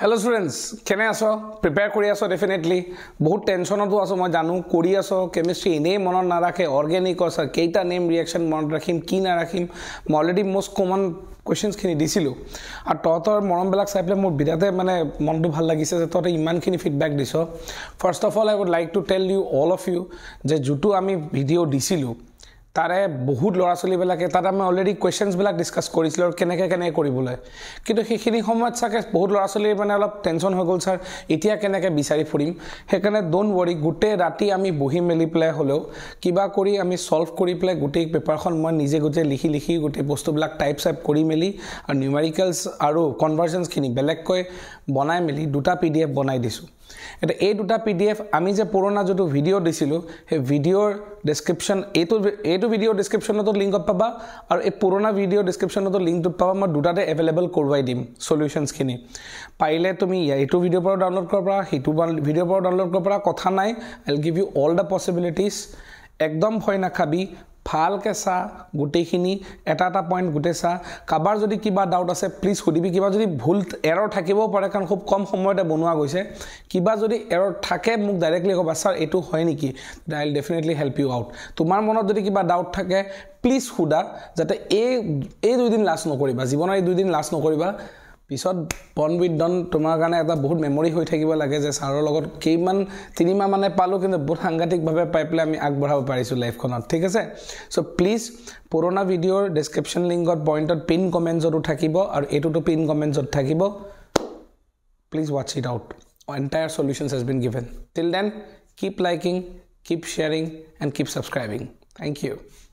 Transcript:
hello' students কেনে আছ prepare কৰি আছ ডেফিনেটলি বহুত টেনশ্যনতো আছোঁ মই জানো কৰি আছ কেমিষ্ট্ৰি এনেই মনত নাৰাখে অৰ্গেনিক আছে কেইটা নেম ৰিয়েকশ্যন মনত ৰাখিম কি নাৰাখিম মই অলৰেডি মষ্ট কমন কুৱেশ্যনছখিনি দিছিলোঁ আৰু তহঁতৰ মৰমবিলাক চাই পেলাই মোৰ বিৰাতে মানে মনটো ভাল লাগিছে যে তহঁতে ইমানখিনি ফিডবেক দিছ first of all I would like to tell you all of you যে যোনটো আমি ভিডিঅ' দিছিলোঁ তাৰে বহুত ল'ৰা ছোৱালীবিলাকে তাত আমি অলৰেডি কুৱেশ্যনছবিলাক ডিছকাছ কৰিছিলোঁ আৰু কেনেকৈ কেনেকৈ কৰিবলৈ কিন্তু সেইখিনি সময়ত চাগে বহুত ল'ৰা ছোৱালীৰ মানে অলপ টেনশ্যন হৈ গ'ল ছাৰ এতিয়া কেনেকৈ বিচাৰি ফুৰিম সেইকাৰণে ড'ণ্ট ৱৰি গোটেই ৰাতি আমি বহি মেলি পেলাই হ'লেও কিবা কৰি আমি চল্ভ কৰি পেলাই গোটেই পেপাৰখন মই নিজে গোটেই লিখি লিখি গোটেই বস্তুবিলাক টাইপ চাইপ কৰি মেলি আৰু নিউমেৰিকেলছ আৰু কনভাৰ্জেঞ্চখিনি বেলেগকৈ বনাই মেলি দুটা পি ডি এফ বনাই দিছোঁ এতিয়া এই দুটা পি ডি এফ আমি যে পুৰণা যিটো ভিডিঅ' দিছিলোঁ সেই ভিডিঅ'ৰ ডেছক্ৰিপশ্যন এইটো এইটো ভিডিঅ' ডেছক্ৰিপশ্যনতো লিংকত পাবা আৰু এই পুৰণা ভিডিঅ' ডেছক্ৰিপশ্যনতো লিংকটোত পাবা মই দুটাতে এভেইলেবল কৰোৱাই দিম চলিউশ্যনছখিনি পাৰিলে তুমি এইটো ভিডিঅ'ৰ পৰাও ডাউনলোড কৰিব পাৰা সেইটো ভিডিঅ'ৰ পৰাও ডাউনলোড কৰিব পাৰা কথা নাই I'll give you all the possibilities একদম ভয় নাখাবি ভালকৈ চা গোটেইখিনি এটা এটা পইণ্ট গোটেই চা কাৰোবাৰ যদি কিবা ডাউট আছে প্লিজ সুধিবি কিবা যদি ভুল এৰৰ থাকিবও পাৰে কাৰণ খুব কম সময়তে বনোৱা গৈছে কিবা যদি এৰৰ থাকে মোক ডাইৰেক্টলি ক'বা ছাৰ এইটো হয় নেকি I will definitely help you out তোমাৰ মনত যদি কিবা ডাউট থাকে প্লিজ সোধা যাতে এই এই দুদিন লাজ নকৰিবা জীৱনৰ এই দুইদিন লাজ নকৰিবা পিছত বন বিদন তোমাৰ কাৰণে এটা বহুত মেমৰি হৈ থাকিব লাগে যে ছাৰৰ লগত কেইমান তিনিমাহ মানে পালোঁ কিন্তু বহুত সাংঘাতিকভাৱে পাই পেলাই আমি আগবঢ়াব পাৰিছোঁ লাইফখনত ঠিক আছে চ' প্লিজ পুৰণা ভিডিঅ'ৰ ডেছক্ৰিপশ্যন লিংকত পইণ্টত পিন কমেণ্টছতো থাকিব আৰু এইটোতো পিন কমেণ্টছত থাকিব প্লিজ ৱাটচ it out entire solutions has been given till then keep liking keep sharing and keep subscribing thank U